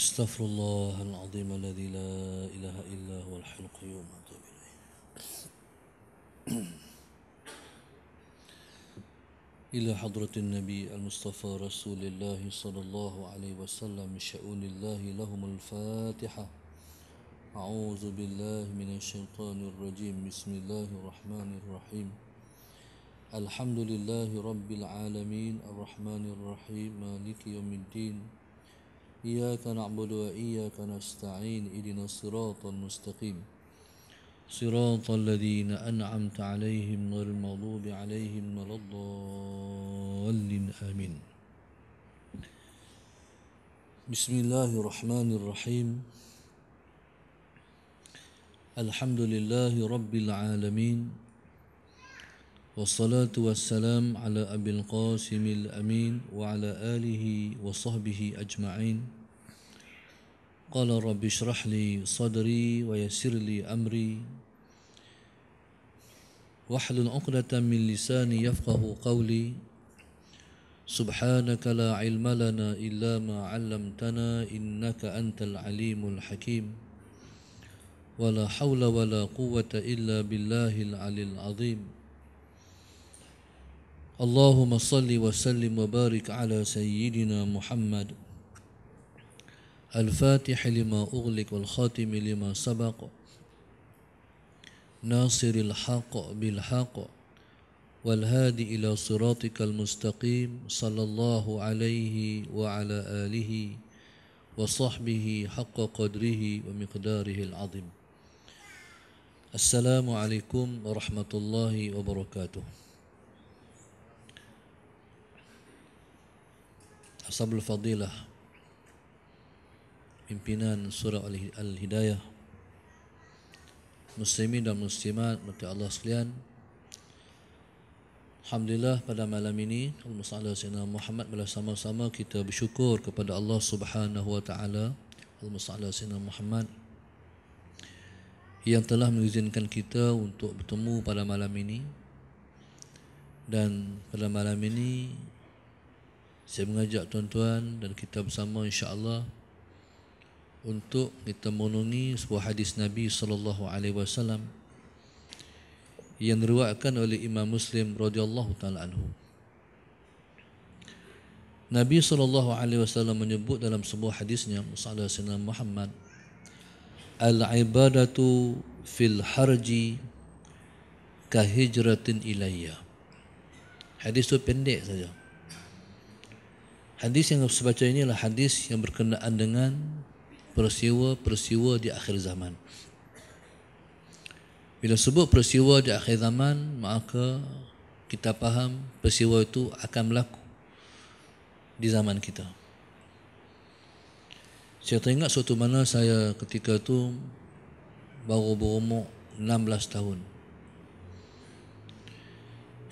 استغفر الله العظيم الذي لا إله إلا هو الحي القيوم وأتوب إليه إلى حضرة النبي المصطفى رسول الله صلى الله عليه وسلم شؤون الله لهم الفاتحة أعوذ بالله من الشيطان الرجيم بسم الله الرحمن الرحيم الحمد لله رب العالمين الرحمن الرحيم مالك يوم الدين إياك نعبد وإياك نستعين إلنا الصراط المستقيم صراط الذين أنعمت عليهم غير المغضوب عليهم ولا الضالين آمين بسم الله الرحمن الرحيم الحمد لله رب العالمين والصلاة والسلام على أبي القاسم الأمين وعلى آله وصحبه أجمعين قال رب اشرح لي صدري ويسر لي أمري واحلل عقدة من لساني يفقه قولي سبحانك لا علم لنا إلا ما علمتنا إنك أنت العليم الحكيم ولا حول ولا قوة إلا بالله العلي العظيم اللهم صل وسلم وبارك على سيدنا محمد الفاتح لما أغلق والخاتم لما سبق ناصر الحق بالحق والهادي إلى صراطك المستقيم صلى الله عليه وعلى آله وصحبه حق قدره ومقداره العظيم السلام عليكم ورحمة الله وبركاته Ashabul Fadilah Pimpinan Surah Al-Hidayah Muslimin dan Muslimat Maka Allah sekalian Alhamdulillah pada malam ini Al-Mus'ala Sayyidina Muhammad Bila sama-sama kita bersyukur kepada Allah Subhanahu Wa Ta'ala Al-Mus'ala Sayyidina Muhammad Yang telah mengizinkan kita untuk bertemu pada malam ini dan pada malam ini saya mengajak tuan-tuan dan kita bersama insya-Allah untuk kita menungi sebuah hadis Nabi sallallahu alaihi wasallam yang diriwayatkan oleh Imam Muslim radhiyallahu taala anhu. Nabi sallallahu alaihi wasallam menyebut dalam sebuah hadisnya sallallahu alaihi Muhammad al ibadatu fil harji kahijratin ilayya. Hadis itu pendek saja. Hadis yang saya baca ini adalah hadis yang berkenaan dengan peristiwa-peristiwa di akhir zaman. Bila sebut peristiwa di akhir zaman, maka kita faham peristiwa itu akan berlaku di zaman kita. Saya teringat suatu mana saya ketika itu baru berumur 16 tahun.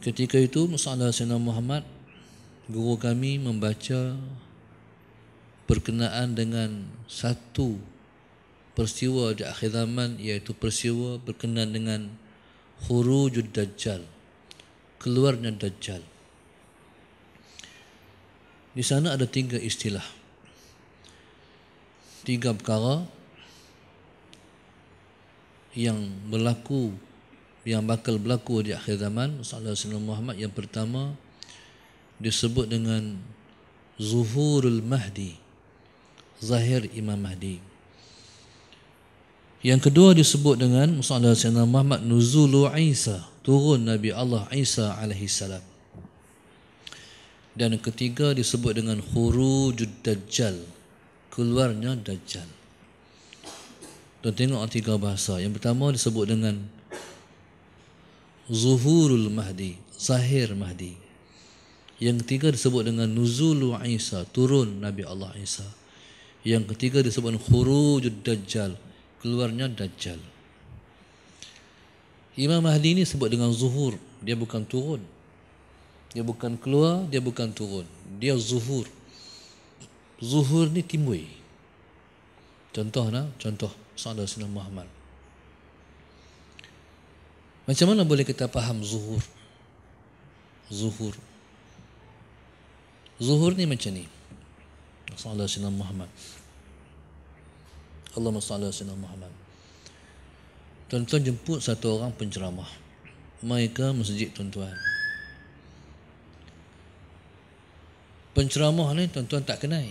Ketika itu Musa Allah Muhammad guru kami membaca berkenaan dengan satu peristiwa di akhir zaman iaitu peristiwa berkenaan dengan khurujud dajjal keluarnya dajjal di sana ada tiga istilah tiga perkara yang berlaku yang bakal berlaku di akhir zaman sallallahu alaihi wasallam yang pertama disebut dengan Zuhurul Mahdi Zahir Imam Mahdi Yang kedua disebut dengan Musa'ala Sayyidina Muhammad Nuzulu Isa Turun Nabi Allah Isa AS Dan ketiga disebut dengan Khurujud Dajjal Keluarnya Dajjal Dan tengok tiga bahasa Yang pertama disebut dengan Zuhurul Mahdi Zahir Mahdi yang ketiga disebut dengan Nuzul Isa, turun Nabi Allah Isa. Yang ketiga disebut dengan Khurujud Dajjal, keluarnya Dajjal. Imam Mahdi ini sebut dengan zuhur, dia bukan turun. Dia bukan keluar, dia bukan turun. Dia zuhur. Zuhur ni timbul. Contoh nah, contoh Sa'ad bin Muhammad. Macam mana boleh kita faham zuhur? Zuhur Zuhur ni macam ni. Sallallahu sinar Muhammad. Allah salli sinar Muhammad. Tuan-tuan jemput satu orang penceramah. Mai ke masjid tuan-tuan. Penceramah ni tuan-tuan tak kenai.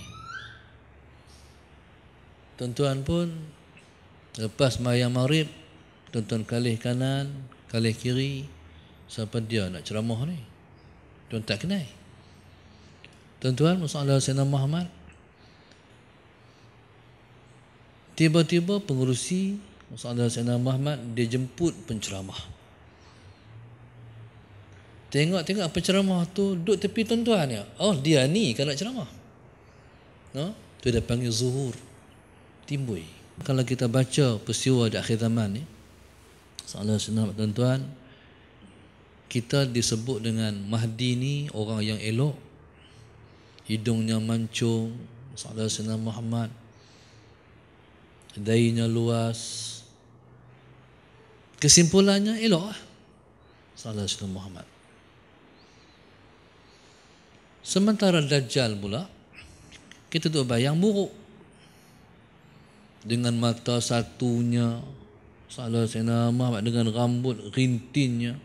Tuan-tuan pun lepas maya marib, tuan-tuan kalih kanan, kalih kiri, sampai dia nak ceramah ni. Tuan tak kenai. Tuan-tuan, masalah Sayyidina Muhammad Tiba-tiba pengurusi Masalah Sayyidina Muhammad Dia jemput penceramah Tengok-tengok penceramah tu Duduk tepi tuan-tuan ya. Oh, dia ni kan nak ceramah no? Tu dia panggil zuhur Timbui Kalau kita baca peristiwa di akhir zaman ni Masalah Sayyidina Muhammad tuan-tuan kita disebut dengan Mahdi ni orang yang elok hidungnya mancung Masalah Sina Muhammad Dainya luas Kesimpulannya elok lah Masalah Muhammad Sementara Dajjal pula Kita tu bayang buruk Dengan mata satunya Masalah Sina Muhammad Dengan rambut rintinnya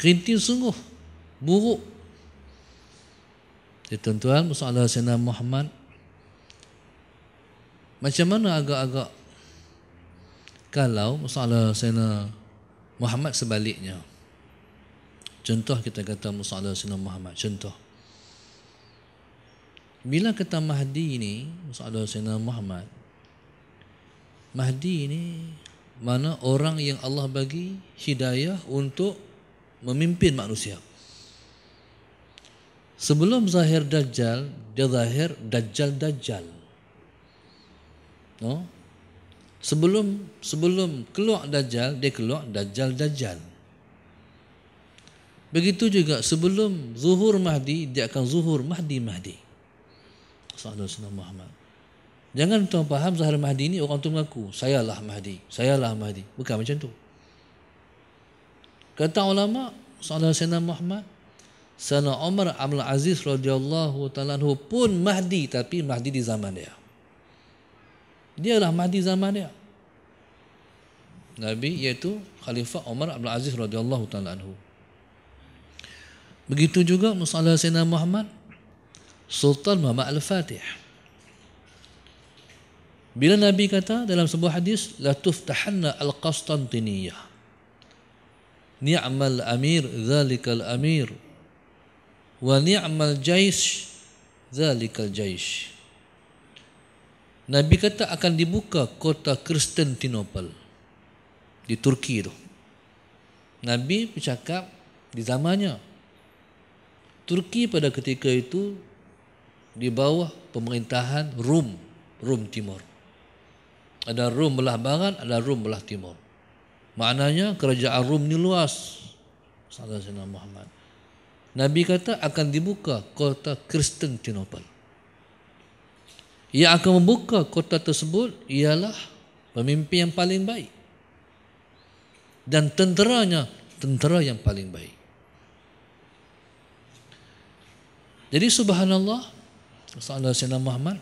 Rintin sungguh Buruk Ya tuan-tuan, Musa'ala Sayyidina Muhammad Macam mana agak-agak Kalau Musa'ala Sayyidina Muhammad sebaliknya Contoh kita kata Musa'ala Sayyidina Muhammad Contoh Bila kata Mahdi ini Musa'ala Sayyidina Muhammad Mahdi ini Mana orang yang Allah bagi Hidayah untuk Memimpin manusia Sebelum zahir dajjal, dia zahir dajjal dajjal. No? Sebelum sebelum keluar dajjal, dia keluar dajjal dajjal. Begitu juga sebelum zuhur Mahdi, dia akan zuhur Mahdi Mahdi. Sallallahu alaihi wasallam. Jangan tuan faham Zahir Mahdi ni orang tu mengaku Sayalah Mahdi, sayalah Mahdi Bukan macam tu Kata ulama sallallahu alaihi wasallam. Sana Umar Abdul Aziz radhiyallahu taala pun mahdi tapi mahdi di zaman dia. dia lah mahdi zaman dia. Nabi iaitu Khalifah Umar Abdul Aziz radhiyallahu taala Begitu juga Musalla Sayyidina Muhammad Sultan Muhammad Al-Fatih. Bila Nabi kata dalam sebuah hadis la tuftahanna al-Qasthantiniyah. Ni'mal amir zalikal amir wa ni'mal jaish zalikal jaish Nabi kata akan dibuka kota Konstantinopel di Turki itu. Nabi bercakap di zamannya. Turki pada ketika itu di bawah pemerintahan Rom, Rom Timur. Ada Rom belah barat, ada Rom belah timur. Maknanya kerajaan Rom ni luas. Sallallahu alaihi Muhammad. Nabi kata akan dibuka kota Kristen Chernobyl. Ia akan membuka kota tersebut ialah pemimpin yang paling baik. Dan tenteranya tentera yang paling baik. Jadi subhanallah, Rasulullah Sayyidina Muhammad,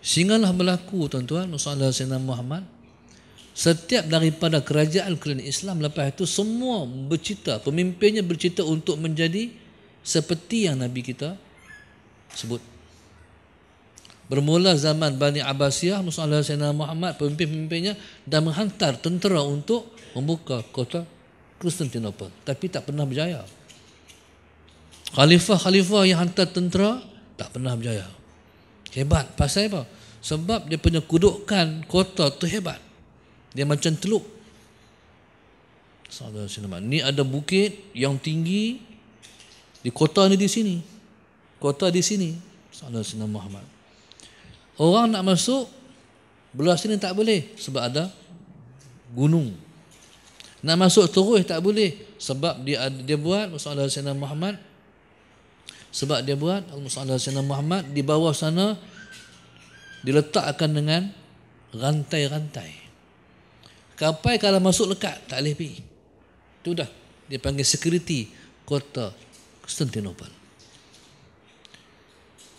sehinggalah berlaku tuan-tuan, Rasulullah Sayyidina Muhammad, setiap daripada kerajaan kerajaan Islam lepas itu semua bercita pemimpinnya bercita untuk menjadi seperti yang Nabi kita sebut bermula zaman Bani Abbasiyah Musa'ala Sayyidina Muhammad pemimpin-pemimpinnya dah menghantar tentera untuk membuka kota Konstantinopel tapi tak pernah berjaya khalifah-khalifah yang hantar tentera tak pernah berjaya hebat pasal apa? sebab dia punya kudukan kota tu hebat dia macam teluk. Ni ada bukit yang tinggi. Di kota ni di sini. Kota di sini. Orang nak masuk. Belah sini tak boleh. Sebab ada gunung. Nak masuk terus tak boleh. Sebab dia dia buat. Sallallahu Muhammad. Sebab dia buat. Sallallahu Muhammad. Di bawah sana. Diletakkan dengan rantai-rantai. Kapal kalau masuk lekat tak boleh pergi. Itu dah dia panggil security kota Constantinople.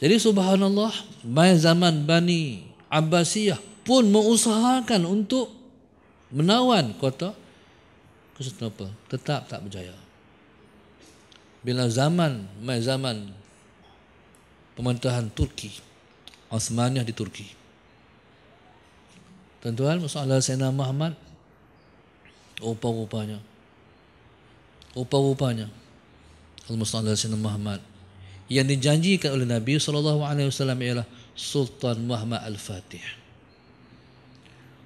Jadi subhanallah mai zaman Bani Abbasiyah pun mengusahakan untuk menawan kota Constantinople tetap tak berjaya. Bila zaman mai zaman pemerintahan Turki Osmaniyah di Turki. Tuan-tuan, Masya Sayyidina Muhammad Rupa-rupanya Rupa-rupanya Al-Mustallah Sina Muhammad Yang dijanjikan oleh Nabi SAW ialah Sultan Muhammad Al-Fatih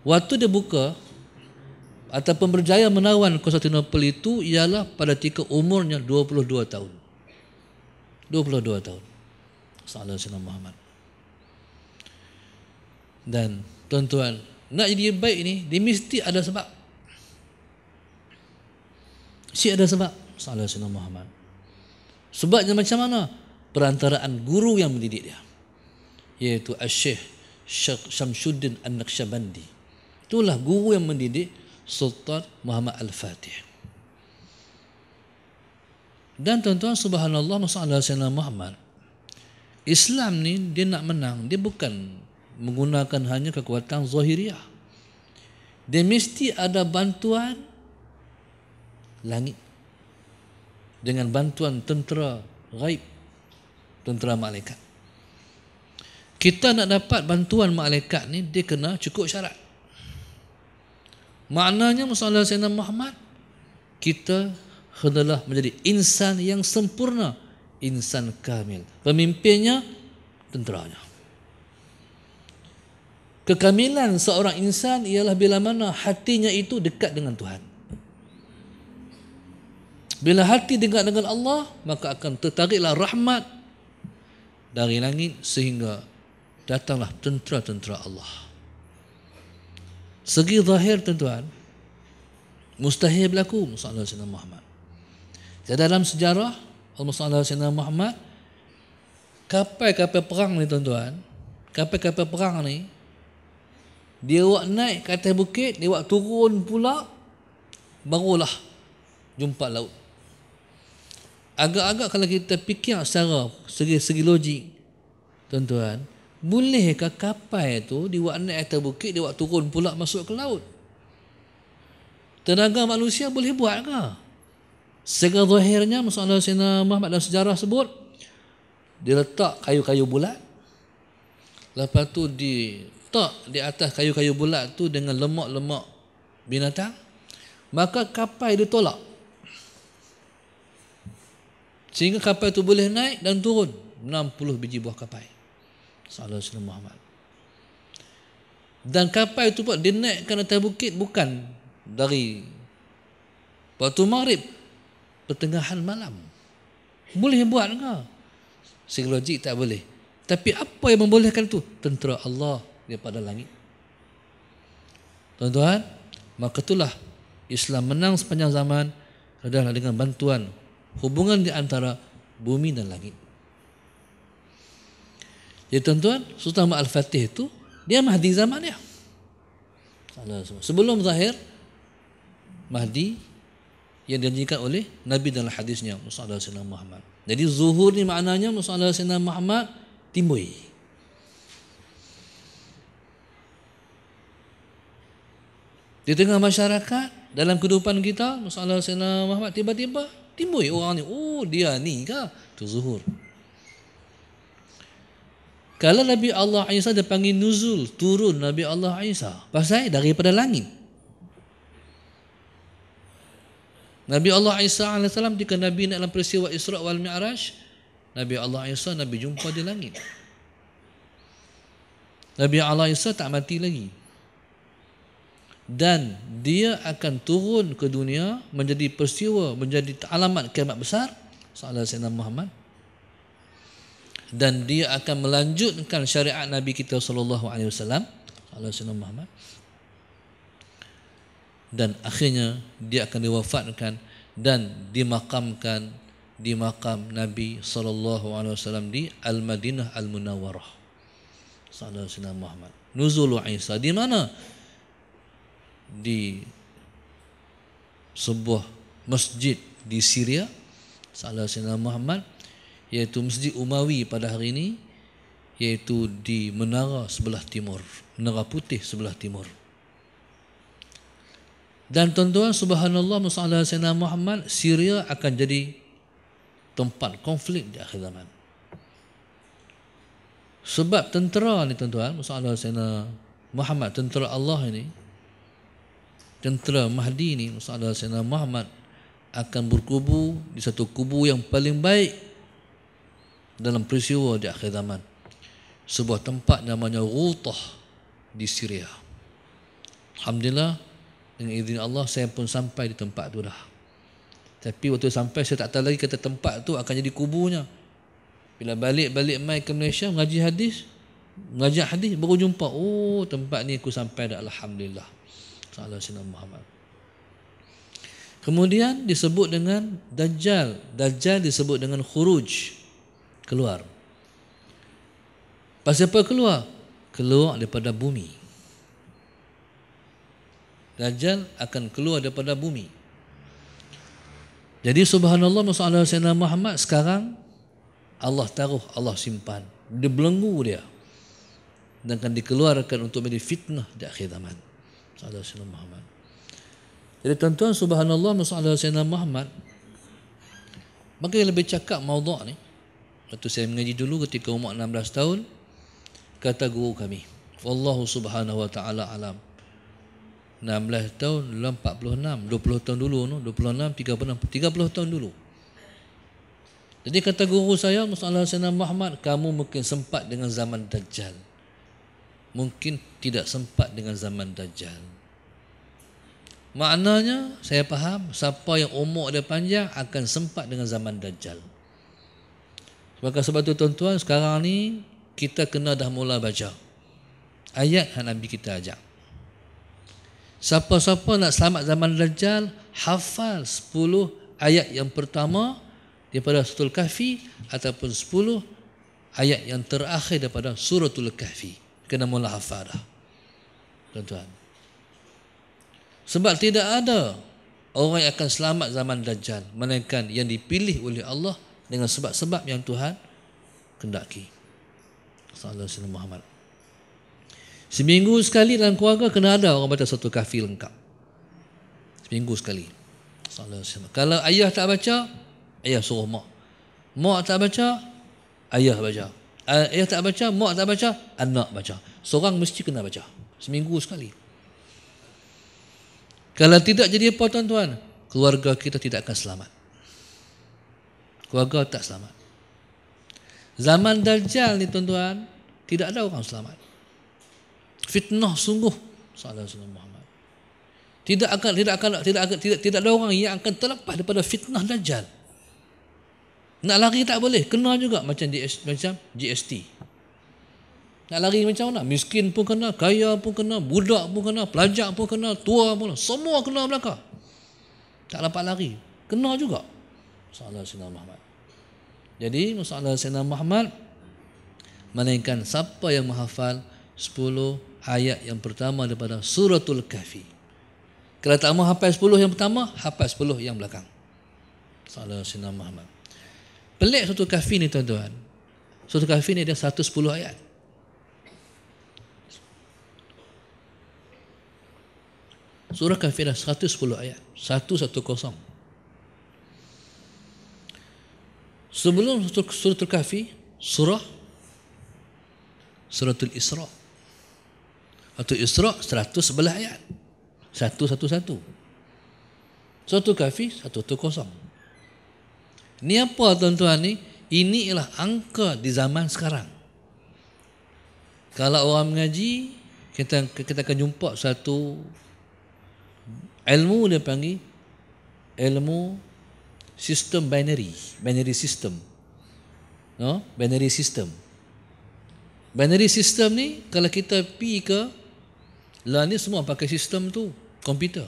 Waktu dia buka atau pemberjaya menawan Konstantinopel itu Ialah pada ketika umurnya 22 tahun 22 tahun Sallallahu Sina Muhammad Dan tuan-tuan Nak jadi baik ini, Dia mesti ada sebab Si ada sebab. Salah Sina Muhammad. Sebabnya macam mana? Perantaraan guru yang mendidik dia. Iaitu Asyih Syekh Syamsuddin An-Naqsyabandi. Itulah guru yang mendidik Sultan Muhammad Al-Fatih. Dan tuan-tuan subhanallah masalah Sayyidina Muhammad Islam ni dia nak menang Dia bukan menggunakan hanya kekuatan zahiriah Dia mesti ada bantuan langit dengan bantuan tentera gaib tentera malaikat kita nak dapat bantuan malaikat ni dia kena cukup syarat maknanya masalah Sayyidina Muhammad kita hendaklah menjadi insan yang sempurna insan kamil pemimpinnya tenteranya kekamilan seorang insan ialah bila mana hatinya itu dekat dengan Tuhan bila hati dengar dengan Allah, maka akan tertariklah rahmat dari langit sehingga datanglah tentera-tentera Allah. Segi zahir tuan-tuan, mustahil berlaku masalah Sayyidina Muhammad. Jadi dalam sejarah masalah Sayyidina Muhammad, kapal-kapal perang ni tuan-tuan, kapal-kapal perang ni, dia buat naik ke atas bukit, dia buat turun pula, barulah jumpa laut agak-agak kalau kita fikir secara segi-segi logik tuan-tuan bolehkah kapal itu dibuat naik atas bukit dibuat turun pula masuk ke laut tenaga manusia boleh buat ke sehingga zahirnya masalah Sina Muhammad dalam sejarah sebut dia letak kayu-kayu bulat lepas tu di tak di atas kayu-kayu bulat tu dengan lemak-lemak binatang maka kapal ditolak tolak sehingga kapal itu boleh naik dan turun 60 biji buah kapal sallallahu alaihi Muhammad dan kapal itu pun dinaikkan atas bukit bukan dari waktu maghrib pertengahan malam boleh buat ke psikologi tak boleh tapi apa yang membolehkan tu tentera Allah daripada langit tuan-tuan maka itulah Islam menang sepanjang zaman adalah dengan bantuan hubungan di antara bumi dan langit. Jadi ya, tuan-tuan, Sultan Al-Fatih itu dia Mahdi zaman dia. Sebelum zahir Mahdi yang dijanjikan oleh Nabi dalam hadisnya Musa Muhammad. Jadi zuhur ni maknanya Musa Muhammad timbul. Di tengah masyarakat dalam kehidupan kita Musa Muhammad tiba-tiba Timbul orang ni, oh dia ni ke? Tu zuhur. Kalau Nabi Allah Isa dia panggil nuzul, turun Nabi Allah Isa. Pasal daripada langit. Nabi Allah Isa AS jika Nabi nak dalam peristiwa Isra' wal Mi'raj, Nabi Allah Isa Nabi jumpa di langit. Nabi Allah Isa tak mati lagi dan dia akan turun ke dunia menjadi peristiwa menjadi alamat kiamat besar sallallahu alaihi Muhammad dan dia akan melanjutkan syariat nabi kita sallallahu alaihi wasallam sallallahu Muhammad dan akhirnya dia akan diwafatkan dan dimakamkan di makam nabi sallallahu alaihi wasallam di al madinah al munawwarah sallallahu alaihi Muhammad nuzul isa di mana di sebuah masjid di Syria salah Sayyidina Muhammad iaitu Masjid Umawi pada hari ini iaitu di menara sebelah timur menara putih sebelah timur dan tuan-tuan subhanallah masalah Sayyidina Muhammad Syria akan jadi tempat konflik di akhir zaman sebab tentera ni tuan-tuan masalah Sayyidina Muhammad tentera Allah ini tentera Mahdi ni Musa Sayyidina Muhammad akan berkubu di satu kubu yang paling baik dalam peristiwa di akhir zaman sebuah tempat namanya Ghutah di Syria Alhamdulillah dengan izin Allah saya pun sampai di tempat tu dah tapi waktu sampai saya tak tahu lagi kata tempat tu akan jadi kuburnya bila balik-balik mai ke Malaysia mengaji hadis mengaji hadis baru jumpa oh tempat ni aku sampai dah Alhamdulillah taala sayyidina Muhammad. Kemudian disebut dengan dajjal. Dajjal disebut dengan khuruj. Keluar. Pasal apa keluar? Keluar daripada bumi. Dajjal akan keluar daripada bumi. Jadi subhanallah masalah Sayyidina Muhammad sekarang Allah taruh, Allah simpan. Dia belenggu dia. Dan akan dikeluarkan untuk menjadi fitnah di akhir zaman ala sayyidina Muhammad. Jadi tuan-tuan subhanallah Nusa ala sayyidina Muhammad. Maka yang lebih cakap maudhu' ni. Waktu saya mengaji dulu ketika umur 16 tahun. Kata guru kami. Wallahu subhanahu wa ta'ala alam. 16 tahun dalam 46. 20 tahun dulu no. 26, 36, 30, 30 tahun dulu. Jadi kata guru saya Nusa ala sayyidina Muhammad. Kamu mungkin sempat dengan zaman Dajjal. Mungkin tidak sempat dengan zaman Dajjal. Maknanya saya faham siapa yang umur dia panjang akan sempat dengan zaman dajjal. Maka sebab itu tuan-tuan sekarang ni kita kena dah mula baca ayat yang Nabi kita ajak. Siapa-siapa nak selamat zaman dajjal hafal 10 ayat yang pertama daripada Suratul Kahfi ataupun 10 ayat yang terakhir daripada Suratul Kahfi. Kena mula hafal dah. Tuan-tuan. Sebab tidak ada orang yang akan selamat zaman Dajjal melainkan yang dipilih oleh Allah dengan sebab-sebab yang Tuhan kendaki. Sallallahu alaihi Muhammad. Seminggu sekali dalam keluarga kena ada orang baca satu kafir lengkap. Seminggu sekali. Sallallahu alaihi wasallam. Kalau ayah tak baca, ayah suruh mak. Mak tak baca, ayah baca. Ayah tak baca, mak tak baca, anak baca. Seorang mesti kena baca. Seminggu sekali. Kalau tidak jadi apa tuan-tuan? Keluarga kita tidak akan selamat. Keluarga tak selamat. Zaman Dajjal ni tuan-tuan, tidak ada orang selamat. Fitnah sungguh salah Rasulullah Muhammad. Tidak akan tidak akan tidak akan tidak, tidak ada orang yang akan terlepas daripada fitnah Dajjal. Nak lari tak boleh, kena juga macam macam GST. Nak lari macam mana? Miskin pun kena, kaya pun kena, budak pun kena, pelajar pun kena, tua pun kena. Semua kena belaka. Tak dapat lari. Kena juga. Masalah Sayyidina Muhammad. Jadi masalah Sayyidina Muhammad, melainkan siapa yang menghafal 10 ayat yang pertama daripada suratul kahfi. Kalau tak mahu hafal 10 yang pertama, hafal 10 yang belakang. Salah Sayyidina Muhammad. Pelik satu kahfi ni tuan-tuan. Satu kahfi ni dia 110 ayat. Surah Kafirah 110 ayat 110 Sebelum surah Al-Kahfi Surah Surah Al-Isra Atau Isra 111 ayat 111 Surah Al-Kahfi 110 Ni apa tuan-tuan ni Ini ialah angka di zaman sekarang Kalau orang mengaji kita kita akan jumpa satu Ilmu dia panggil ilmu sistem binary, binary system. No, binary system. Binary system ni kalau kita pi ke lah ni semua pakai sistem tu, komputer.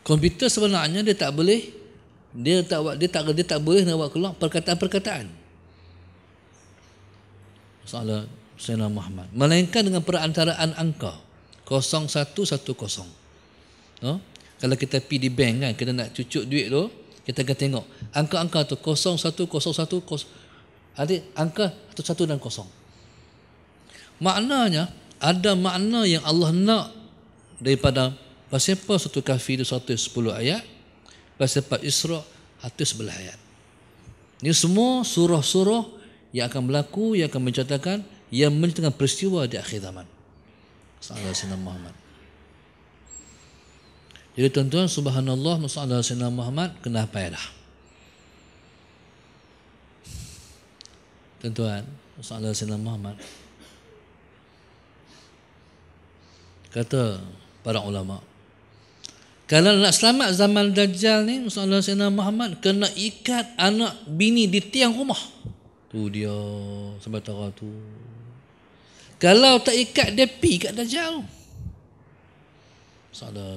Komputer sebenarnya dia tak boleh dia tak dia tak dia tak boleh nak buat keluar perkataan-perkataan. Masalah Sayyidina Muhammad. Melainkan dengan perantaraan angka. 0110. Oh? Kalau kita pi di bank kan, kita nak cucuk duit tu, kita akan tengok angka-angka tu 0101 kos, angka 1 dan 0. Maknanya ada makna yang Allah nak daripada pasal satu kafir itu satu sepuluh ayat pasal pak isra hati sebelah ayat ini semua surah-surah yang akan berlaku yang akan mencatatkan yang menentukan peristiwa di akhir zaman Sallallahu Alaihi Wasallam Muhammad. Jadi tuan-tuan subhanallah Sallallahu Alaihi Wasallam Muhammad kena payah Tuan-tuan Sallallahu Alaihi Wasallam Muhammad kata para ulama kalau nak selamat zaman Dajjal ni Sallallahu Alaihi Wasallam Muhammad kena ikat anak bini di tiang rumah tu dia sampai tarah tu kalau tak ikat dia pi kat jauh. Salah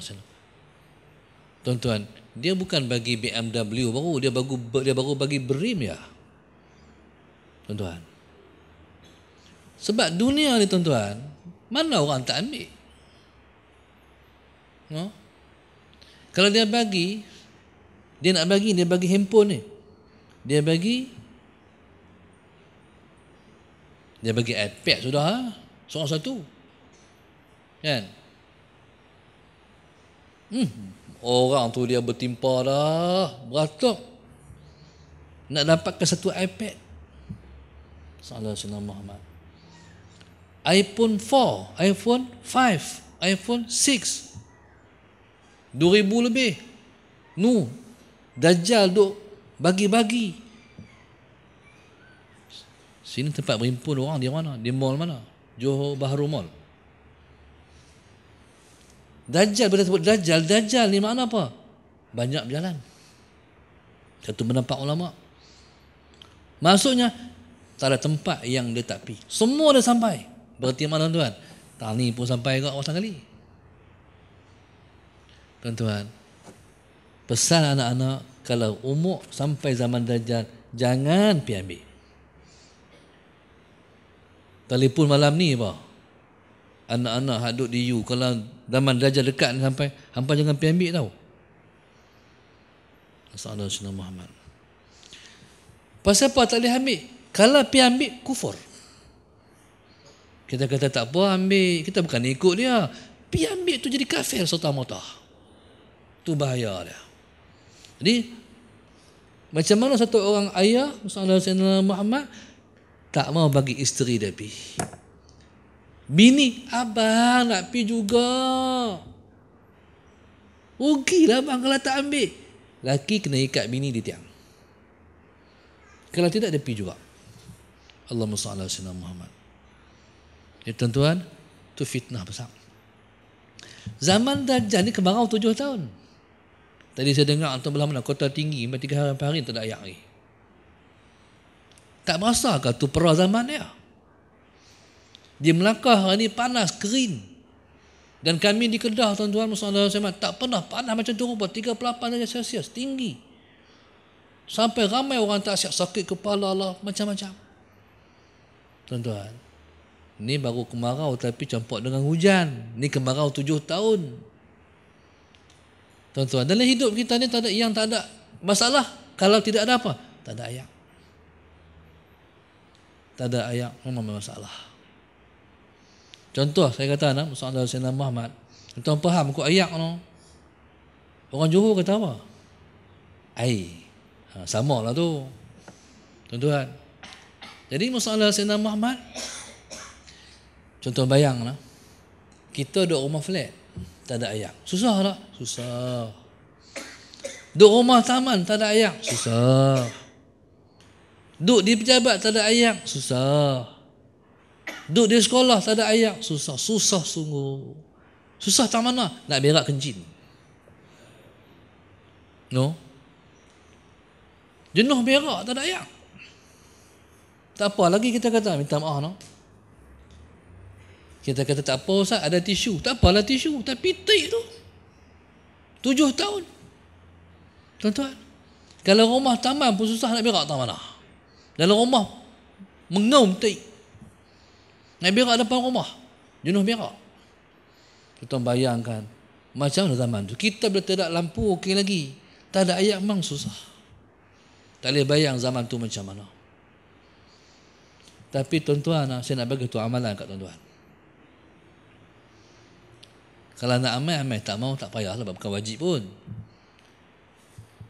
Tuan-tuan, dia bukan bagi BMW baru, dia baru dia baru bagi berim ya. Tuan-tuan. Sebab dunia ni tuan-tuan, mana orang tak ambil? No? Kalau dia bagi, dia nak bagi, dia bagi handphone ni. Dia bagi dia bagi iPad sudah lah. Seorang satu. Kan? Hmm. Orang tu dia bertimpa dah. Beratuk. Nak dapatkan satu iPad. Salah Sina Muhammad. iPhone 4, iPhone 5, iPhone 6. 2000 lebih. Nu. Dajjal duk bagi-bagi. Sini tempat berhimpun orang di mana? Di mall mana? Johor Bahru Mall. Dajjal bila sebut Dajjal, Dajjal ni makna apa? Banyak berjalan. Satu pendapat ulama. Maksudnya tak ada tempat yang dia tak pergi. Semua dah sampai. Berarti mana tuan? Tani pun sampai kat awal sekali. Tuan-tuan, pesan anak-anak kalau umur sampai zaman Dajjal, jangan pergi ambil. Telefon malam ni apa? Anak-anak hadut di you kalau zaman darjah dekat ni sampai hampa jangan pi ambil tau. Assalamualaikum Muhammad. Pasal apa tak boleh ambil? Kalau pi ambil kufur. Kita kata tak apa ambil, kita bukan ikut dia. Pi ambil tu jadi kafir serta mata. Tu bahaya dia. Jadi macam mana satu orang ayah Assalamualaikum Muhammad tak mau bagi isteri dia pi. Bini, abang nak pi juga. Rugilah abang kalau tak ambil. Laki kena ikat bini di tiang. Kalau tidak dia pi juga. Allahumma salli ala Muhammad. Ya tuan-tuan, tu fitnah besar. Zaman Dajjal ni kebarang tujuh tahun. Tadi saya dengar antum belah mana kota tinggi, empat hari, empat hari tak ada ayak lagi. Tak berasa ke tu perah zaman dia? Dia melangkah hari ni panas, kering. Dan kami di Kedah, tuan-tuan, muslimat, tak pernah panas macam tu rupa. 38 darjah Celsius, tinggi. Sampai ramai orang tak siap sakit kepala lah, macam-macam. Tuan-tuan, ni baru kemarau tapi campur dengan hujan. Ni kemarau tujuh tahun. Tuan-tuan, dalam hidup kita ni tak ada yang tak ada masalah. Kalau tidak ada apa? Tak ada yang tak ada ayat memang bermasalah. Contoh saya kata anak Musa Allah Sayyidina Muhammad. Tuan faham ku ayat no. Orang Johor kata apa? Ai. Ha, sama lah tu. Tuan-tuan. Jadi Musa Allah Sayyidina Muhammad. Contoh bayanglah. Kita duduk rumah flat. Tak ada ayat. Susah tak? Susah. Duduk rumah taman tak ada ayat. Susah. Duduk di pejabat tak ada ayam, susah. duduk di sekolah tak ada ayam, susah. Susah sungguh. Susah tak mana? Nak berak kencing. No? Jenuh berak tak ada ayam. Tak apa lagi kita kata, minta maaf no? Kita kata tak apa Ustaz, ada tisu. Tak apalah tisu, tapi tik tu. Tujuh tahun. Tuan-tuan, kalau rumah taman pun susah nak berak tak dalam rumah mengaum tai. Naik berak depan rumah. Jenuh berak. Kita bayangkan macam mana zaman tu. Kita bila tak lampu okey lagi. Tak ada ayat memang susah. Tak boleh bayang zaman tu macam mana. Tapi tuan-tuan, ah, saya nak bagi tu amalan kat tuan-tuan. Kalau nak amal, amal. Tak mau, tak payahlah. Bukan wajib pun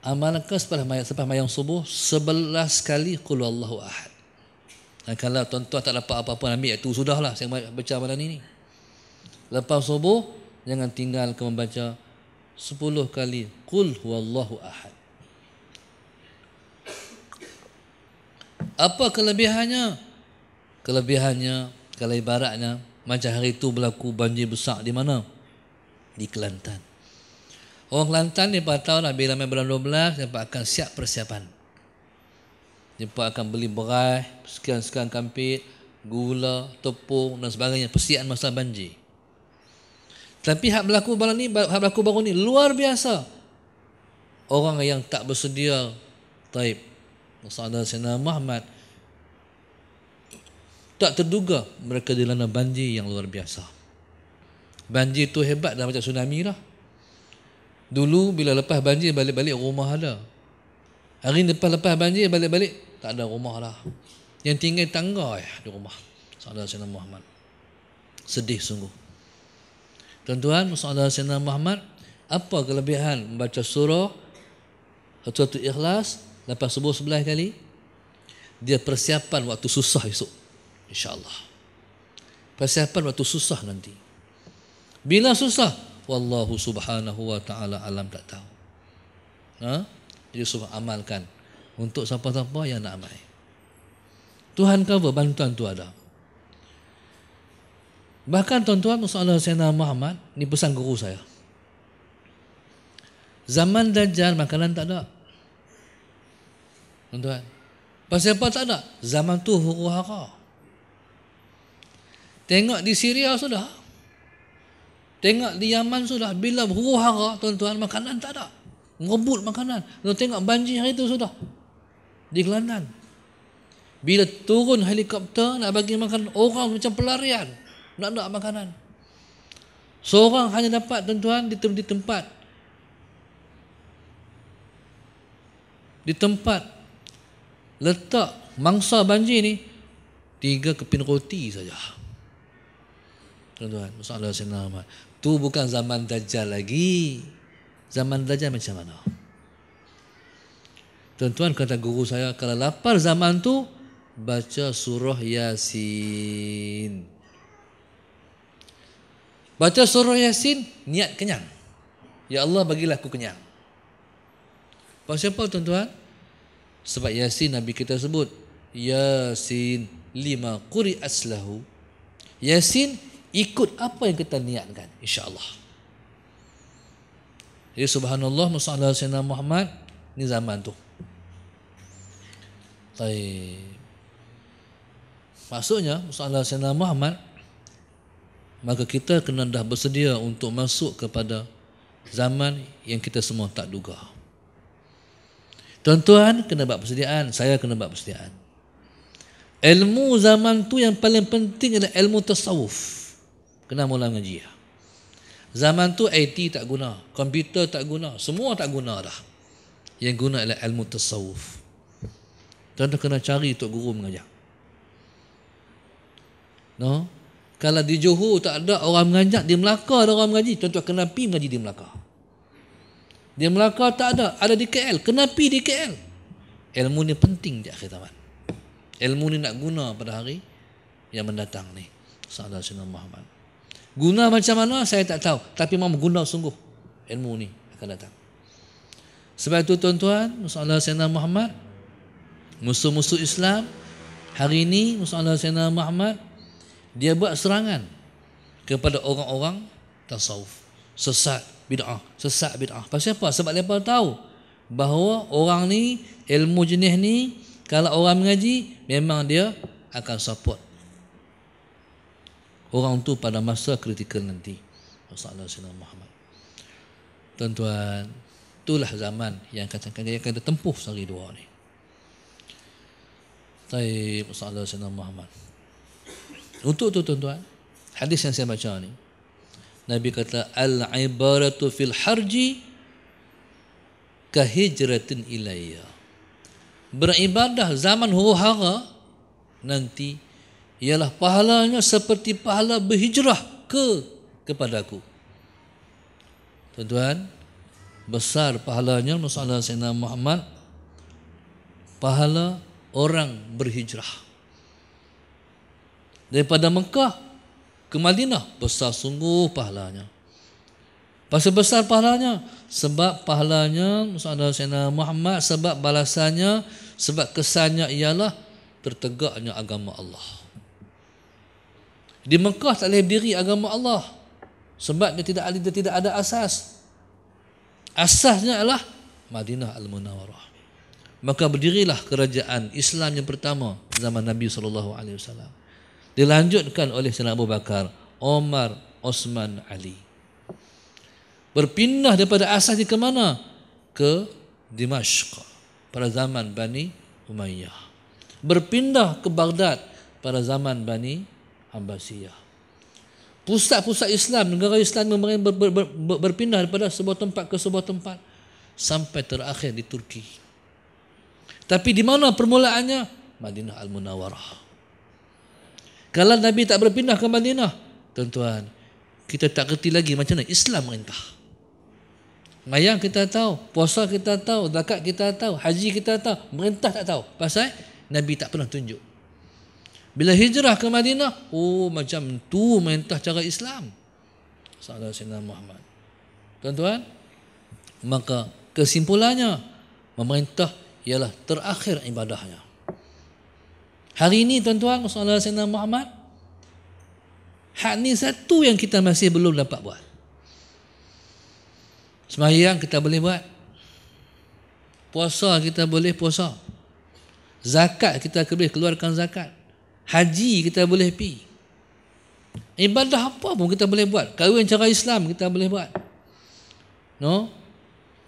amalkan sepanjang mayat sepanjang mayang subuh sebelas kali qul huwallahu ahad. Dan kalau tuan-tuan tak dapat apa-apa ambil itu ya sudahlah saya baca malam ini. Lepas subuh jangan tinggal ke membaca sepuluh kali qul huwallahu ahad. Apa kelebihannya? Kelebihannya kalau ibaratnya macam hari itu berlaku banjir besar di mana? Di Kelantan. Orang Kelantan ni pada tahu lah bila bulan 12 mereka akan siap persiapan. Mereka akan beli beras, sekian-sekian kampit, gula, tepung dan sebagainya persiapan masa banjir. Tapi hak berlaku baru ni, hak berlaku baru ni luar biasa. Orang yang tak bersedia taib Rasulullah Sina Muhammad tak terduga mereka dilanda banjir yang luar biasa. Banjir tu hebat dah macam tsunami lah. Dulu bila lepas banjir balik-balik rumah ada. Hari ni lepas lepas banjir balik-balik tak ada rumah lah. Yang tinggal tangga ya di rumah. Sallallahu alaihi Muhammad. Sedih sungguh. Tuan-tuan, Sallallahu alaihi Muhammad, apa kelebihan membaca surah satu-satu ikhlas Lepas subuh sebelah kali Dia persiapan waktu susah esok InsyaAllah Persiapan waktu susah nanti Bila susah Wallahu subhanahu wa ta'ala alam tak tahu ha? Jadi semua amalkan Untuk siapa-siapa yang nak amai. Tuhan cover bantuan tu ada Bahkan tuan-tuan Masalah Sayyidina Muhammad Ini pesan guru saya Zaman Dajjal makanan tak ada Tuan-tuan Pasal apa tak ada? Zaman tu huru hara Tengok di Syria sudah Tengok di Yaman sudah bila huru hara tuan-tuan makanan tak ada. Merebut makanan. Kalau tengok banjir hari itu sudah. Di Kelantan. Bila turun helikopter nak bagi makan orang macam pelarian. Nak nak makanan. Seorang hanya dapat tuan-tuan di tempat. Di tempat letak mangsa banjir ni tiga keping roti saja. Tuan-tuan, masalah senama. Tu bukan zaman Dajjal lagi. Zaman Dajjal macam mana? Tuan-tuan kata guru saya, kalau lapar zaman tu, baca surah Yasin. Baca surah Yasin, niat kenyang. Ya Allah, bagilah aku kenyang. Pasal siapa tuan-tuan? Sebab Yasin Nabi kita sebut. Yasin lima kuri aslahu. Yasin ikut apa yang kita niatkan insyaallah jadi subhanallah musalla sayyidina Muhammad ni zaman tu baik maksudnya musalla sayyidina Muhammad maka kita kena dah bersedia untuk masuk kepada zaman yang kita semua tak duga tuan-tuan kena buat persediaan saya kena buat persediaan Ilmu zaman tu yang paling penting adalah ilmu tasawuf kena mula mengaji Zaman tu IT tak guna, komputer tak guna, semua tak guna dah. Yang guna adalah ilmu tasawuf. Tuan-tuan kena cari tok guru mengajar. No? Kalau di Johor tak ada orang mengajar, di Melaka ada orang mengaji. Tuan-tuan kena pi mengaji di Melaka. Di Melaka tak ada, ada di KL. Kena pi di KL. Ilmu ni penting di akhir zaman. Ilmu ni nak guna pada hari yang mendatang ni. Salah sinar Muhammad. Guna macam mana saya tak tahu Tapi mahu guna sungguh Ilmu ni akan datang Sebab itu tuan-tuan Musa'ala Sayyidina Muhammad Musuh-musuh Islam Hari ini Musa'ala Sayyidina Muhammad Dia buat serangan Kepada orang-orang tasawuf Sesat bid'ah Sesat bid'ah Pasal apa? Sebab mereka tahu Bahawa orang ni Ilmu jenis ni Kalau orang mengaji Memang dia akan support orang tu pada masa kritikal nanti. Masalah Sayyidina Muhammad. Tuan-tuan, itulah zaman yang kacang-kacang yang akan tempuh sehari dua ni. Taib, Masalah Sayyidina Muhammad. Untuk tu tuan-tuan, hadis yang saya baca ni, Nabi kata, Al-ibaratu fil harji kahijratin ilayya. Beribadah zaman huru hara nanti ialah pahalanya seperti pahala berhijrah ke kepadaku. Tuan-tuan, besar pahalanya Nusalah Sayyidina Muhammad pahala orang berhijrah. Daripada Mekah ke Madinah, besar sungguh pahalanya. Pasal besar pahalanya? Sebab pahalanya Nusalah Sayyidina Muhammad, sebab balasannya, sebab kesannya ialah tertegaknya agama Allah. Di Mekah tak boleh berdiri agama Allah sebab dia tidak ada dia tidak ada asas. Asasnya adalah Madinah Al-Munawwarah. Maka berdirilah kerajaan Islam yang pertama zaman Nabi saw. Dilanjutkan oleh Sayyidina Abu Bakar, Omar, Osman, Ali. Berpindah daripada asas di ke mana? Ke Dimashq pada zaman Bani Umayyah. Berpindah ke Baghdad pada zaman Bani Abbasiyah. Pusat-pusat Islam, negara Islam kemarin ber, ber, ber, ber, berpindah daripada sebuah tempat ke sebuah tempat sampai terakhir di Turki. Tapi di mana permulaannya? Madinah Al-Munawarah. Kalau Nabi tak berpindah ke Madinah, tuan-tuan, kita tak kerti lagi macam mana Islam merintah. Mayang kita tahu, puasa kita tahu, zakat kita tahu, haji kita tahu, merintah tak tahu. Pasal Nabi tak pernah tunjuk. Bila hijrah ke Madinah, oh macam tu mentah cara Islam. Sallallahu alaihi wasallam Muhammad. Tuan-tuan, maka kesimpulannya memerintah ialah terakhir ibadahnya. Hari ini tuan-tuan, sallallahu alaihi wasallam Muhammad Hak ni satu yang kita masih belum dapat buat. Semayang kita boleh buat. Puasa kita boleh puasa. Zakat kita boleh keluarkan zakat. Haji kita boleh pi. Ibadah apa pun kita boleh buat. Kahwin cara Islam kita boleh buat. No?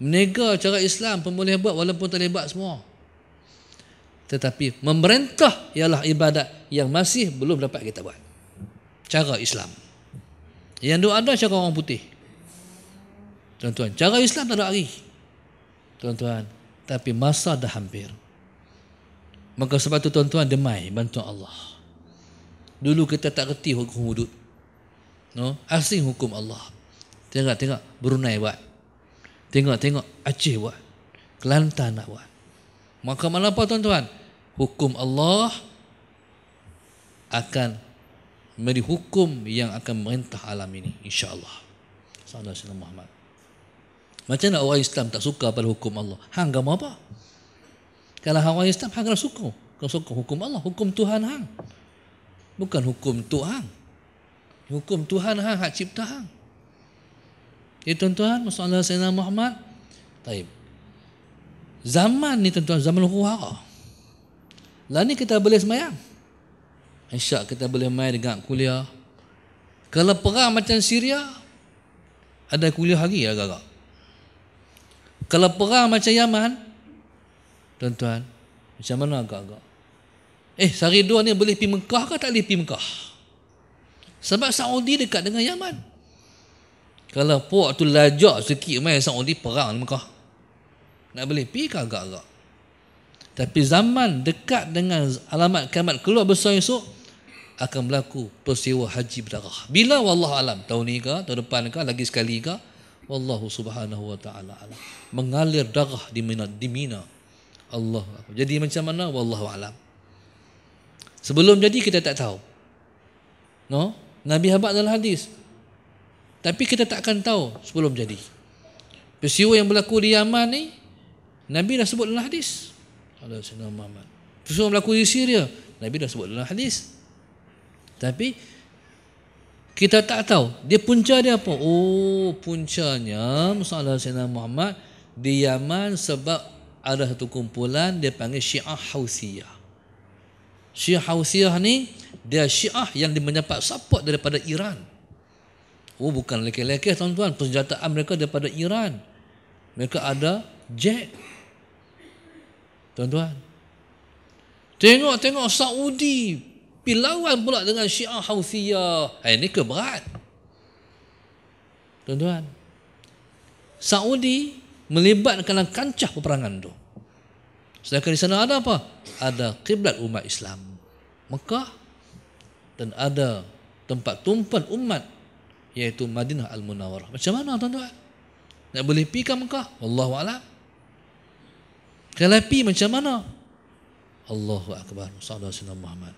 Menega cara Islam pun boleh buat walaupun tak lebat semua. Tetapi memerintah ialah ibadat yang masih belum dapat kita buat. Cara Islam. Yang doa ada cara orang putih. Tuan-tuan, cara Islam tak ada hari. Tuan-tuan, tapi masa dah hampir. Maka sebab tu tuan-tuan demai bantu Allah. Dulu kita tak reti hukum hudud. No? Asing hukum Allah. Tengok-tengok Brunei buat. Tengok-tengok Aceh buat. Kelantan nak buat. Maka mana apa tuan-tuan? Hukum Allah akan menjadi hukum yang akan merintah alam ini. Insya Allah. Sallallahu alaihi wasallam Macam mana orang Islam tak suka pada hukum Allah? Hang gambar apa? Kalau hawa orang Islam hang kena suka. Kena hukum Allah, hukum Tuhan hang. Bukan hukum Tuhan. Hukum Tuhan hang hak cipta hang. Ya tuan-tuan, masalah Sayyidina Muhammad. Taib. Zaman ni tuan-tuan, zaman huara. Lah ni kita boleh semayang. Insya kita boleh main dengan kuliah. Kalau perang macam Syria, ada kuliah lagi agak-agak. Kalau perang macam Yaman, Tuan-tuan, macam mana agak-agak? Eh, sehari dua ni boleh pergi Mekah ke tak boleh pergi Mekah? Sebab Saudi dekat dengan Yaman. Kalau puak tu lajak sikit main Saudi perang di Mekah. Nak beli pergi ke agak-agak? Tapi zaman dekat dengan alamat kiamat keluar besar esok akan berlaku peristiwa haji berdarah. Bila wallah alam tahun ni ke, tahun depan ke, lagi sekali ke, wallahu subhanahu wa taala Mengalir darah di Mina, di Mina Allah. Jadi macam mana? Wallahu alam. Sebelum jadi kita tak tahu. No? Nabi habaq dalam hadis. Tapi kita tak akan tahu sebelum jadi. Peristiwa yang berlaku di Yaman ni Nabi dah sebut dalam hadis. Allahu Muhammad. Peristiwa yang berlaku di Syria, Nabi dah sebut dalam hadis. Tapi kita tak tahu dia punca dia apa. Oh, puncanya masalah Allah Muhammad di Yaman sebab ada satu kumpulan dia panggil Syiah Hausiyah. Syiah Hausiyah ni dia Syiah yang mendapat support daripada Iran. Oh bukan leke-leke tuan-tuan, persenjataan mereka daripada Iran. Mereka ada jet. Tuan-tuan. Tengok-tengok Saudi pilawan pula dengan Syiah Hausiyah. Eh, ini keberat. Tuan-tuan. Saudi melibatkan dalam kancah peperangan itu. Sedangkan di sana ada apa? Ada kiblat umat Islam. Mekah dan ada tempat tumpuan umat iaitu Madinah Al-Munawarah. Macam mana tuan-tuan? Nak boleh pergi ke Mekah? Wallahu a'lam. Kalau pergi macam mana? Allahu akbar. Sallallahu alaihi Muhammad.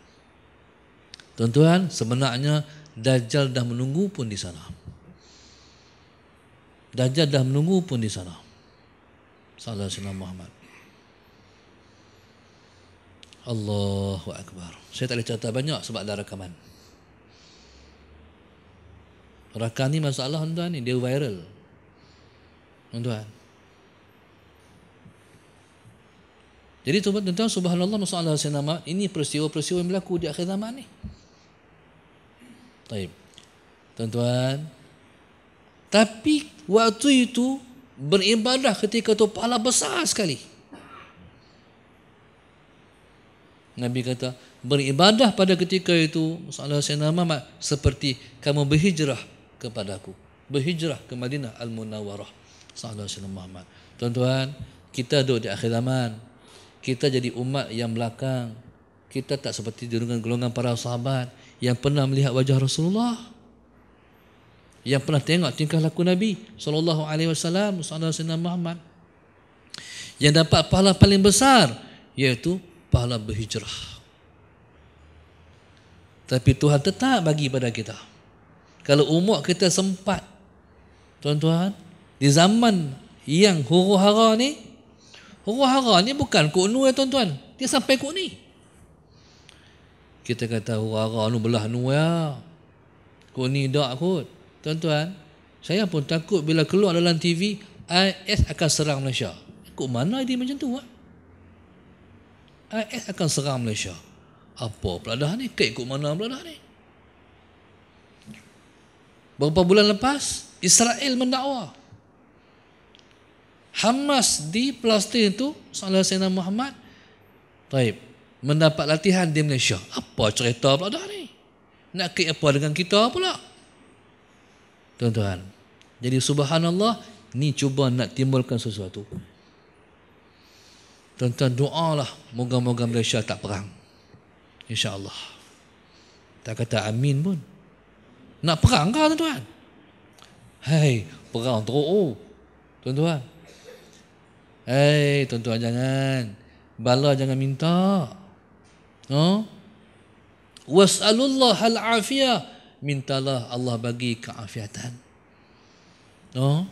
Tuan-tuan, sebenarnya Dajjal dah menunggu pun di sana. Dajjal dah menunggu pun di sana. Sallallahu alaihi wasallam Muhammad. Allahu akbar. Saya tak boleh cerita banyak sebab ada rakaman. Rakan ni masalah tuan ni dia viral. Tuan. Jadi tuan tuan subhanallah masalah sinama ini peristiwa-peristiwa yang berlaku di akhir zaman ni. Baik. Tuan-tuan. Tapi waktu itu beribadah ketika itu pahala besar sekali. Nabi kata, beribadah pada ketika itu, masalah saya nama seperti kamu berhijrah kepadaku. Berhijrah ke Madinah Al-Munawarah. Salah Sayyidina Muhammad. Tuan-tuan, kita duduk di akhir zaman. Kita jadi umat yang belakang. Kita tak seperti dengan golongan para sahabat yang pernah melihat wajah Rasulullah yang pernah tengok tingkah laku Nabi sallallahu alaihi wasallam sallallahu Muhammad yang dapat pahala paling besar iaitu pahala berhijrah. Tapi Tuhan tetap bagi pada kita. Kalau umur kita sempat tuan-tuan di zaman yang huru hara ni huru hara ni bukan kunu ya tuan-tuan. Dia sampai kok ni. Kita kata huru hara anu belah nu ya. Kok ni dak kot. Tuan-tuan, saya pun takut bila keluar dalam TV, IS akan serang Malaysia. Kok mana dia macam tu? Ha? IS akan serang Malaysia. Apa pula dah ni? Kek kok mana pula dah ni? Beberapa bulan lepas, Israel mendakwa. Hamas di Palestin tu, salah Sayyidina Muhammad, taib, mendapat latihan di Malaysia. Apa cerita pula dah ni? Nak kek apa dengan kita pula? Tuan-tuan. Jadi subhanallah ni cuba nak timbulkan sesuatu. Tuan-tuan doalah moga-moga Malaysia tak perang. Insya-Allah. Tak kata amin pun. Nak perang ke tuan-tuan? Hai, perang tu. Oh. Tuan-tuan. Hai, tuan-tuan jangan. Bala jangan minta. Ha? Huh? Was'alullah al mintalah Allah bagi keafiatan. No?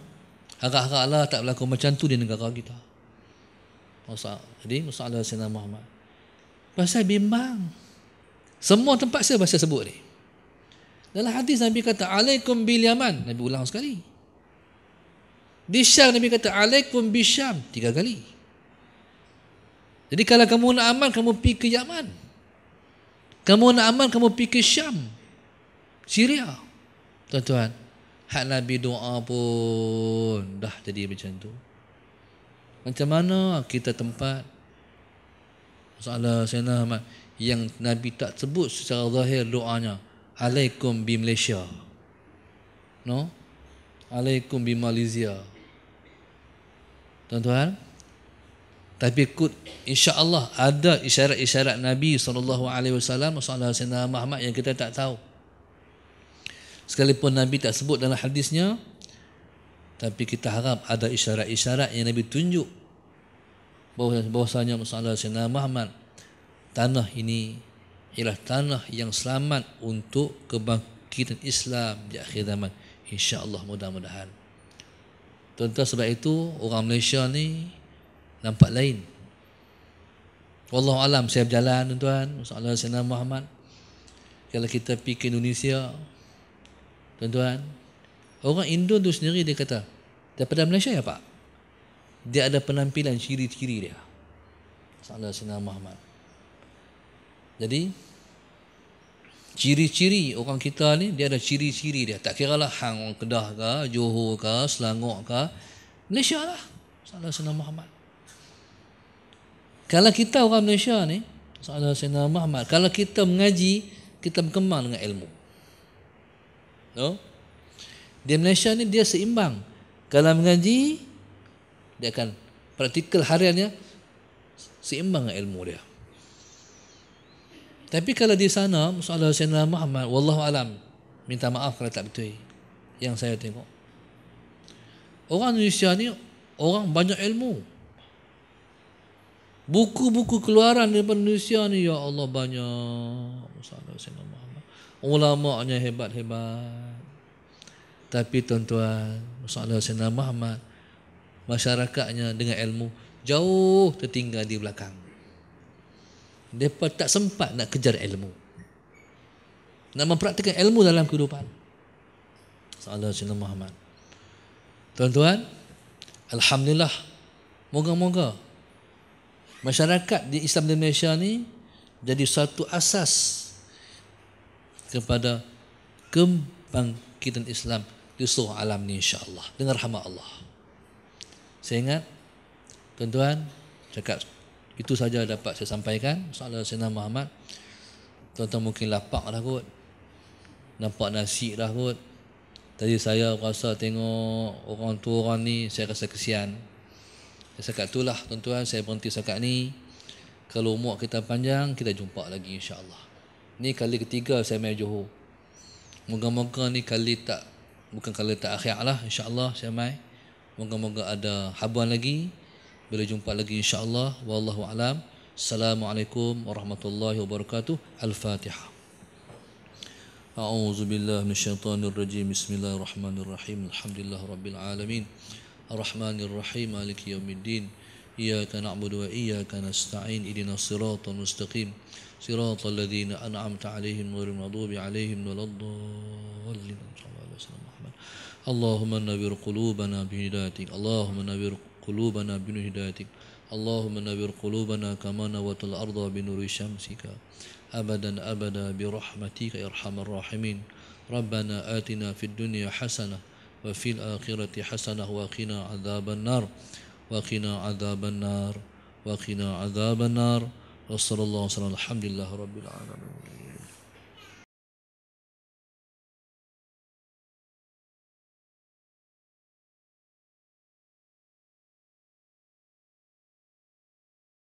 harap Allah tak berlaku macam tu di negara kita. Masalah. Jadi masalah Sayyidina Muhammad. Pasal bimbang. Semua tempat saya pasal sebut ni. Dalam hadis Nabi kata, Alaikum bil Yaman. Nabi ulang sekali. Di Syam Nabi kata, Alaikum bil Syam. Tiga kali. Jadi kalau kamu nak aman, kamu pergi ke Yaman. Kamu nak aman, kamu pergi ke Syam. Syria. Tuan-tuan, hak Nabi doa pun dah jadi macam tu. Macam mana kita tempat masalah Sayyidina Ahmad yang Nabi tak sebut secara zahir doanya. Alaikum bi Malaysia. No? Alaikum bi Malaysia. Tuan-tuan, tapi kut insya-Allah ada isyarat-isyarat Nabi SAW alaihi wasallam masalah Sayyidina Muhammad yang kita tak tahu. Sekalipun Nabi tak sebut dalam hadisnya Tapi kita harap ada isyarat-isyarat yang Nabi tunjuk Bahawasanya masalah Sina Muhammad Tanah ini ialah tanah yang selamat untuk kebangkitan Islam di akhir zaman InsyaAllah mudah-mudahan Tuan-tuan sebab itu orang Malaysia ni nampak lain Wallahu alam saya berjalan tuan-tuan Masalah Sina Muhammad kalau kita pergi ke Indonesia, tuan-tuan orang Indon tu sendiri dia kata daripada Malaysia ya pak dia ada penampilan ciri-ciri dia Salah Sina Muhammad jadi ciri-ciri orang kita ni dia ada ciri-ciri dia tak kira lah Hang Kedah ke Johor ke Selangor ke Malaysia lah Salah Sina Muhammad kalau kita orang Malaysia ni Salah Sina Muhammad kalau kita mengaji kita berkembang dengan ilmu No? Di Malaysia ni dia seimbang. Kalau mengaji, dia akan praktikal hariannya seimbang dengan ilmu dia. Tapi kalau di sana, Masalah Sayyidina Muhammad, Wallahu alam, minta maaf kalau tak betul. Yang saya tengok. Orang Indonesia ni, orang banyak ilmu. Buku-buku keluaran di Indonesia ni, Ya Allah banyak. Masalah Sayyidina Muhammad. Ulama'nya hebat-hebat. Tapi tuan-tuan, masalah Sayyidina Muhammad, masyarakatnya dengan ilmu jauh tertinggal di belakang. Mereka tak sempat nak kejar ilmu. Nak mempraktikkan ilmu dalam kehidupan. Masalah Sayyidina Muhammad. Tuan-tuan, Alhamdulillah, moga-moga masyarakat di Islam di Malaysia ni jadi satu asas kepada kembangkitan Islam di seluruh alam ini insyaAllah. Dengan rahmat Allah. Saya ingat, tuan-tuan, cakap itu saja dapat saya sampaikan. Soalan Sayyidina Muhammad, tuan-tuan mungkin lapak dah kot. Nampak nasi dah kot. Tadi saya rasa tengok orang tua orang ni, saya rasa kesian. Saya cakap itulah tuan-tuan, saya berhenti cakap ni. Kalau umur kita panjang, kita jumpa lagi insyaAllah. Ni kali ketiga saya main Johor. Moga-moga ni kali tak bukan kala tak akhir lah insyaallah syamai moga-moga ada habuan lagi bila jumpa lagi insyaallah wallahu alam assalamualaikum warahmatullahi wabarakatuh al-fatihah أعوذ بالله من الشيطان الرجيم بسم الله الرحمن الرحيم الحمد لله رب العالمين الرحمن الرحيم مالك يوم الدين إياك نعبد وإياك نستعين إلينا صراط مستقيم صراط الذين أنعمت عليهم غير المغضوب عليهم ولا الضالين اللهم نبر قلوبنا بهدايتك اللهم نبر قلوبنا بهدايتك اللهم نبر قلوبنا كما نوت الأرض بنور شمسك أبدا أبدا برحمتك أرحم الراحمين ربنا آتنا في الدنيا حسنة وفي الآخرة حسنة وقنا عذاب النار وقنا عذاب النار وقنا عذاب النار وصلى الله وسلم الحمد لله رب العالمين